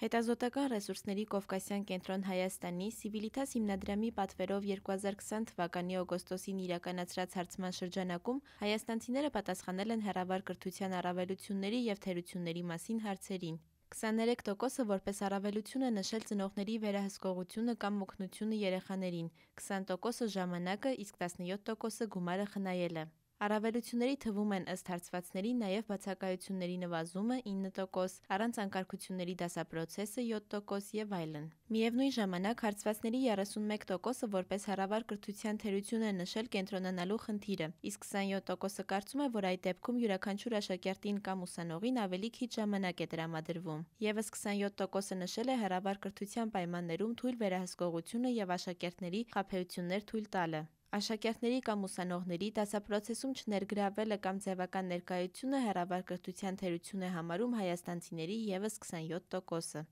Հետազոտական ռեսուրսների Կովկասյան կենտրոն Հայաստանի Սիվիլիթաս հիմնադրամի պատվերով 2020 թվականի օգոստոսին իրականացրած հարցման շրջանակում հայաստանցիները պատասխանել են հերավար կրթության առավելությունների եւ թերությունների մասին հարցերին։ 23%-ը որպես առավելություն է նշել ծնողների վերահսկողությունը կամ մկնությունը երեխաներին, 20%-ը ժամանակը, իսկ 17%-ը գումարը խնայելը։ Առավելությունների թվում են ըստ հարցվածների նաև բացակայությունների նվազումը 9%, առանց անկարգությունների դասაპրոցեսը 7% եւ այլն։ Միևնույն ժամանակ հարցվածների 31%-ը որպես հարավար կրթության թերություն է նշել կենտրոնանալու խնդիրը, իսկ 27%-ը կարծում է, որ այդ դեպքում յուրաքանչյուր աշակերտին կամ ուսանողին ավելի քիչ ժամանակ է տրամադրվում։ Եվս 27%-ը նշել է հարավար կրթության պայմաններում թույլ վերահսկողությունը եւ աշակերտների խափեություններ թույլ տալը։ Աշակերտների կամ ուսանողների դասապրոցեսում չներգրավելը կամ ձևական ներկայությունը հեռավար կրթության թերություն է համարում հայաստանցիների ևս 27%-ը։